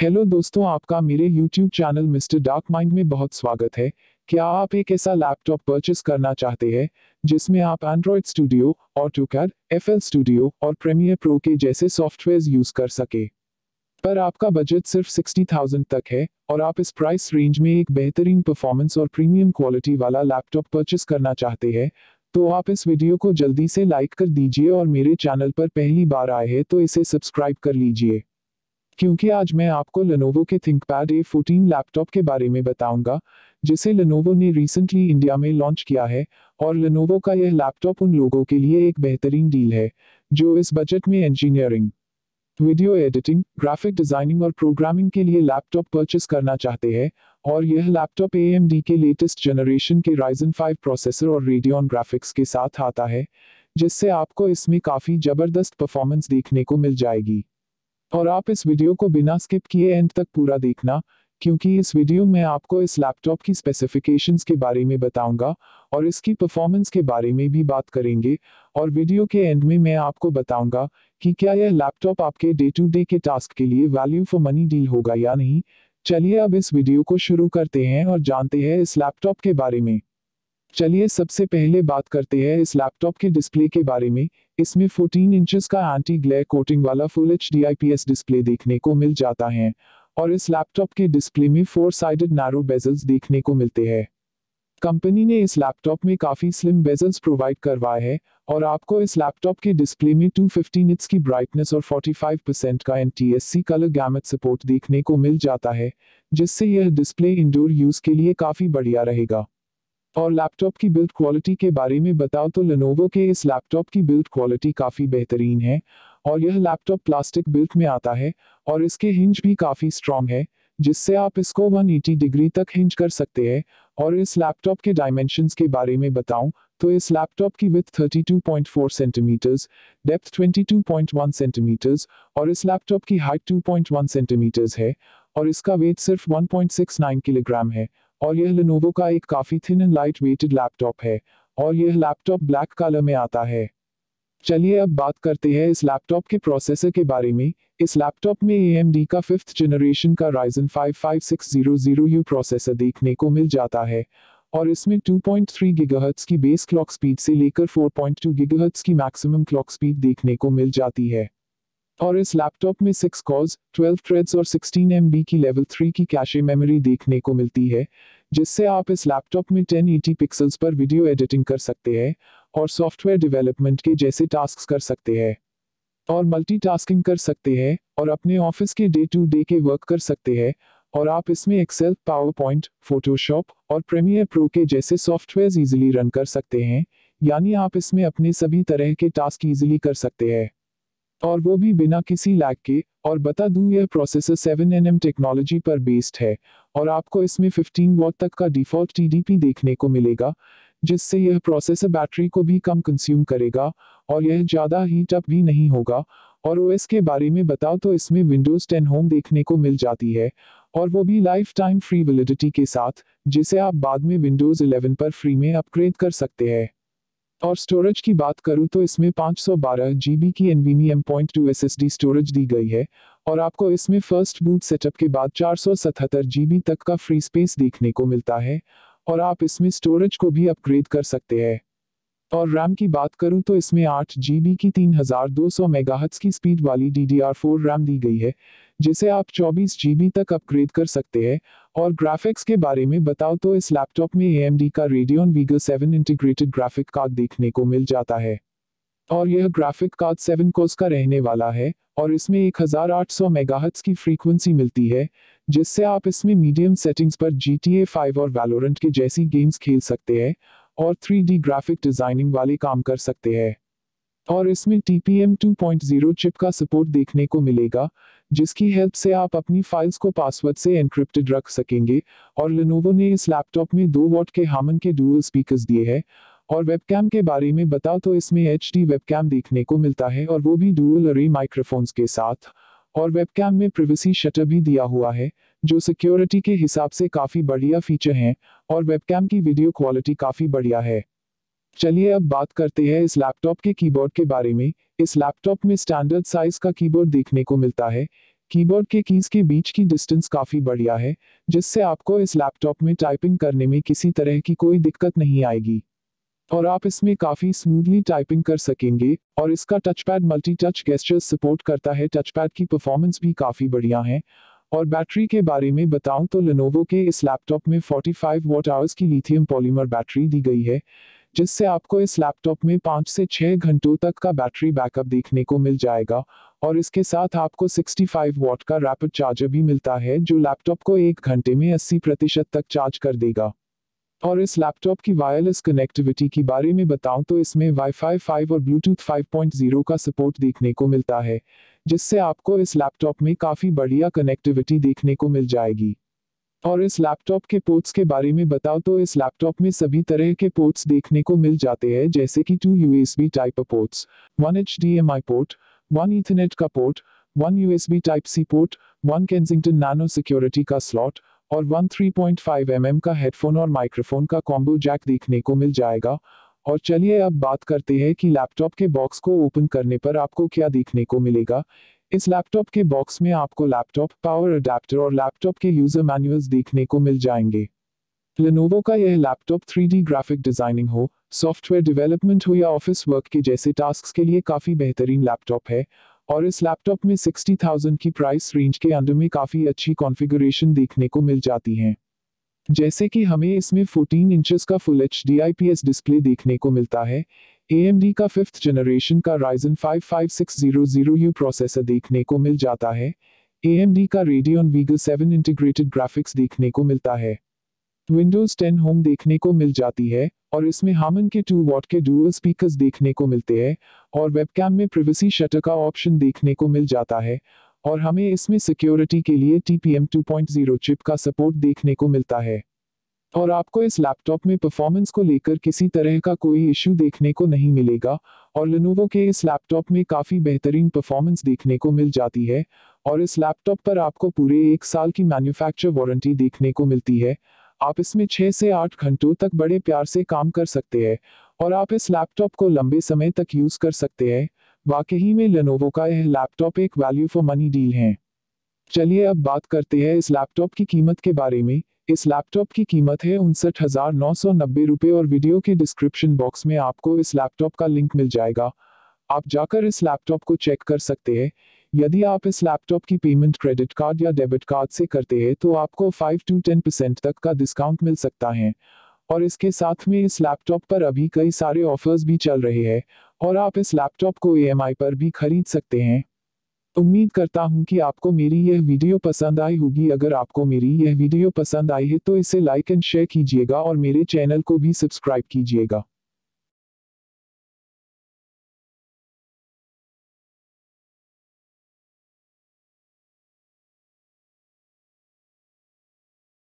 hello दोस्तों आपका मेरे YouTube channel Mister Dark Mind में बहुत स्वागत है क्या आप एक ऐसा लैपटॉप परचेस करना चाहते हैं जिसमें आप Android Studio AutoCAD F Studio और प्रीमियर प्रो के जैसे सॉफ्टवेयर यूज कर सके पर आपका बजट सिर्फ 60,000 तक है और आप इस प्राइस रेंज में एक बेहतरीन परफॉर्मेंस और प्रीमियम क्वालिटी वाला लैपटॉप परचेस करना चाहते हैं तो आप इस वीडियो को जल्दी से लाइक कर दीजिए और मेरे चैनल पर पहली बार आए हैं तो इसे सब्सक्राइब कर लीजिए क्योंकि आज मैं आपको Lenovo के ए फोर्टीन लैपटॉप के बारे में बताऊंगा जिसे Lenovo ने रिसेंटली इंडिया में लॉन्च किया है और Lenovo का यह लैपटॉप उन लोगों के लिए एक बेहतरीन डील है जो इस बजट में engineering video editing graphic designing और प्रोग्रामिंग के लिए लैपटॉप परचेस करना चाहते हैं और यह लैपटॉप ए के लेटेस्ट जनरेशन के राइजन फाइव प्रोसेसर और रेडियो ग्राफिक्स के साथ आता है जिससे आपको इसमें काफ़ी ज़बरदस्त परफॉर्मेंस देखने को मिल जाएगी और आप इस वीडियो को बिना स्किप किए एंड तक पूरा देखना क्योंकि इस वीडियो में आपको इस लैपटॉप की स्पेसिफिकेशंस के बारे में बताऊंगा और इसकी परफॉर्मेंस के बारे में भी बात करेंगे और वीडियो के एंड में मैं आपको बताऊंगा कि क्या यह लैपटॉप आपके डे टू डे के टास्क के लिए वैल्यू फॉर मनी डील होगा या नहीं चलिए अब इस वीडियो को शुरू करते हैं और जानते हैं इस लैपटॉप के बारे में चलिए सबसे पहले बात करते हैं इस लैपटॉप के डिस्प्ले के बारे में इसमें 14 इंचेस का एंटी ग्लेयर कोटिंग वाला फुल एच डी डिस्प्ले देखने को मिल जाता है और इस लैपटॉप के डिस्प्ले में फोर साइडेड नैरो बेजल्स देखने को मिलते हैं कंपनी ने इस लैपटॉप में काफ़ी स्लिम बेजल्स प्रोवाइड करवाए हैं और आपको इस लैपटॉप के डिस्प्ले में 250 फिफ्टी निट्स की ब्राइटनेस और 45 परसेंट का एन कलर गैमेट सपोर्ट देखने को मिल जाता है जिससे यह डिस्प्ले इंडोर यूज़ के लिए काफ़ी बढ़िया रहेगा और लैपटॉप की बिल्ड क्वालिटी के बारे में बताओ तो लेनोवो के इस लैपटॉप की बिल्ड क्वालिटी काफ़ी बेहतरीन है और यह लैपटॉप प्लास्टिक बिल्ट में आता है और इसके हिंज भी काफ़ी स्ट्रॉन्ग है जिससे आप इसको 180 डिग्री तक हिंज कर सकते हैं और इस लैपटॉप के डायमेंशंस के बारे में बताऊं तो इस लैपटॉप की विथ 32.4 सेंटीमीटर्स डेप्थ 22.1 सेंटीमीटर्स और इस लैपटॉप की हाइट 2.1 सेंटीमीटर्स है और इसका वेट सिर्फ 1.69 किलोग्राम है और यह लिनोवो का एक काफ़ी thin and light weighted laptop है और यह लैपटॉप ब्लैक कलर में आता है चलिए अब बात करते हैं इस लैपटॉप के प्रोसेसर के बारे में इस लैपटॉप में ए का फिफ्थ जनरेशन का राइजन फाइव प्रोसेसर देखने को मिल जाता है और इसमें 2.3 गीगाहर्ट्ज की बेस क्लॉक स्पीड से लेकर 4.2 गीगाहर्ट्ज की मैक्सिमम क्लॉक स्पीड देखने को मिल जाती है और इस लैपटॉप में सिक्स कॉज 12 थ्रेड्स और 16 एम की लेवल थ्री की कैशे मेमोरी देखने को मिलती है जिससे आप इस लैपटॉप में 1080 पिक्सल्स पर वीडियो एडिटिंग कर सकते हैं और सॉफ्टवेयर डेवलपमेंट के जैसे टास्क कर सकते हैं और मल्टीटास्किंग कर सकते हैं और अपने ऑफिस के डे टू डे के वर्क कर सकते हैं और आप इसमें एक्सेल पावर पॉइंट फोटोशॉप और प्रीमियर प्रो के जैसे सॉफ्टवेयर इजिली रन कर सकते हैं यानी आप इसमें अपने सभी तरह के टास्क ईजिली कर सकते हैं और वो भी बिना किसी लैग के और बता दूं यह प्रोसेसर 7nm टेक्नोलॉजी पर बेस्ड है और आपको इसमें 15 वॉट तक का डिफॉल्ट टीडीपी देखने को मिलेगा जिससे यह प्रोसेसर बैटरी को भी कम कंज्यूम करेगा और यह ज़्यादा हीट अप भी नहीं होगा और ओएस के बारे में बताओ तो इसमें विंडोज़ 10 होम देखने को मिल जाती है और वो भी लाइफ टाइम फ्री वेलिडिटी के साथ जिसे आप बाद में विंडोज़ 11 पर फ्री में अपग्रेड कर सकते हैं और स्टोरेज की बात करूँ तो इसमें 512 जीबी की NVMe M point two S storage दी गई है और आपको इसमें फर्स्ट बूट सेटअप के बाद 477 जीबी तक का फ्री स्पेस देखने को मिलता है और आप इसमें स्टोरेज को भी अपग्रेड कर सकते हैं और रैम की बात करूं तो इसमें आठ जी की 3200 सौ की स्पीड वाली डी डी रैम दी गई है जिसे आप चौबीस जी तक अपग्रेड कर सकते हैं और ग्राफिक्स के बारे में बताओ तो इस लैपटॉप में ए का Radeon Vega 7 integrated graphic card देखने को मिल जाता है और यह ग्राफिक कार्ड 7 कोस का रहने वाला है और इसमें 1800 मेगाहर्ट्ज की फ्रीक्वेंसी मिलती है जिससे आप इसमें मीडियम सेटिंग्स पर जी टी ए फाइव और वैलोरेंट के जैसी गेम्स खेल सकते हैं और 3D ग्राफिक डिजाइनिंग वाले काम कर सकते हैं और इसमें TPM 2.0 चिप का सपोर्ट देखने को मिलेगा जिसकी हेल्प से आप अपनी फाइल्स को पासवर्ड से एनक्रिप्टेड रख सकेंगे और लिनोवो ने इस लैपटॉप में दो वॉट के हामन के डुअल स्पीकर्स दिए हैं और वेबकैम के बारे में बताओ तो इसमें एच डी वेबकैम देखने को मिलता है और वो भी डुअल अरे माइक्रोफोन्स के साथ और वेबकैम में प्रिवेसी शटर भी दिया हुआ है जो सिक्योरिटी के हिसाब से काफ़ी बढ़िया फीचर हैं और वेबकैम की वीडियो क्वालिटी काफ़ी बढ़िया है चलिए अब बात करते हैं इस लैपटॉप के कीबोर्ड के बारे में इस लैपटॉप में स्टैंडर्ड साइज का कीबोर्ड देखने को मिलता है कीबोर्ड के कीज के बीच की डिस्टेंस काफ़ी बढ़िया है जिससे आपको इस लैपटॉप में टाइपिंग करने में किसी तरह की कोई दिक्कत नहीं आएगी और आप इसमें काफ़ी स्मूथली टाइपिंग कर सकेंगे और इसका touchpad multi touch gesture support करता है टचपैड की परफॉर्मेंस भी काफ़ी बढ़िया है और बैटरी के बारे में बताऊं तो लेनोवो के इस लैपटॉप में 45 वॉट आवर्स की लिथियम पॉलीमर बैटरी दी गई है जिससे आपको इस लैपटॉप में पाँच से छः घंटों तक का बैटरी बैकअप देखने को मिल जाएगा और इसके साथ आपको 65 वॉट का रैपिड चार्जर भी मिलता है जो लैपटॉप को एक घंटे में 80 प्रतिशत तक चार्ज कर देगा और इस लैपटॉप की वायरलेस कनेक्टिविटी के बारे में बताऊं तो इसमें वाईफाई 5 और ब्लूटूथ 5.0 का सपोर्ट देखने को मिलता है जिससे आपको इस लैपटॉप में काफ़ी बढ़िया कनेक्टिविटी देखने को मिल जाएगी और इस लैपटॉप के पोर्ट्स के बारे में बताओ तो इस लैपटॉप में सभी तरह के पोर्ट्स देखने को मिल जाते हैं जैसे कि two U S B type ports one H D M I port one Ethernet का port one U S B type C port one Kensington nano security का स्लॉट और वन 3.5 mm का हेडफोन और माइक्रोफोन का combo jack देखने को मिल जाएगा और चलिए अब बात करते हैं कि लैपटॉप के बॉक्स को ओपन करने पर आपको क्या देखने को मिलेगा इस लैपटॉप के बॉक्स में आपको लैपटॉप पावर अडेप्टर और लैपटॉप के यूजर मैनुअल्स देखने को मिल जाएंगे लेनोवो का यह लैपटॉप 3D ग्राफिक डिजाइनिंग हो सॉफ्टवेयर डेवलपमेंट हो या ऑफिस वर्क के जैसे टास्क के लिए काफ़ी बेहतरीन लैपटॉप है और इस लैपटॉप में 60,000 की प्राइस रेंज के अंडर में काफ़ी अच्छी कॉन्फ़िगरेशन देखने को मिल जाती हैं जैसे कि हमें इसमें 14 इंचेस का फुल एच डी डिस्प्ले देखने को मिलता है डी का फिफ्थ जनरेशन का Ryzen five five six zero zero U processor देखने को मिल जाता है डी का रेडियो सेवन इंटीग्रेटेड ग्राफिक्स देखने को मिलता है विंडोज 10 होम देखने को मिल जाती है और इसमें हामन के टू वॉट के डूअल स्पीकर्स देखने को मिलते हैं और वेबकैम में प्रिवेसी शटर का ऑप्शन देखने को मिल जाता है और हमें इसमें सिक्योरिटी के लिए TPM 2.0 चिप का सपोर्ट देखने को मिलता है और आपको इस लैपटॉप में परफॉर्मेंस को लेकर किसी तरह का कोई इश्यू देखने को नहीं मिलेगा और लिनोवो के इस लैपटॉप में काफ़ी बेहतरीन परफॉर्मेंस देखने को मिल जाती है और इस लैपटॉप पर आपको पूरे एक साल की मैन्युफैक्चर वारंटी देखने को मिलती है आप इसमें छह से आठ घंटों तक बड़े प्यार से काम कर सकते हैं और आप इस लैपटॉप को लंबे समय तक यूज कर सकते हैं वाकई में लेनोवो का यह लैपटॉप एक वैल्यू फॉर मनी डील है चलिए अब बात करते हैं इस लैपटॉप की कीमत के बारे में इस लैपटॉप की कीमत है उनसठ हजार नौ सौ नब्बे और वीडियो के डिस्क्रिप्शन बॉक्स में आपको इस लैपटॉप का लिंक मिल जाएगा आप जाकर इस लैपटॉप को चेक कर सकते हैं यदि आप इस लैपटॉप की पेमेंट क्रेडिट कार्ड या डेबिट कार्ड से करते हैं तो आपको 5 टू 10 परसेंट तक का डिस्काउंट मिल सकता है और इसके साथ में इस लैपटॉप पर अभी कई सारे ऑफर्स भी चल रहे हैं और आप इस लैपटॉप को ई पर भी खरीद सकते हैं उम्मीद करता हूं कि आपको मेरी यह वीडियो पसंद आई होगी अगर आपको मेरी यह वीडियो पसंद आई है तो इसे लाइक एंड शेयर कीजिएगा और मेरे चैनल को भी सब्सक्राइब कीजिएगा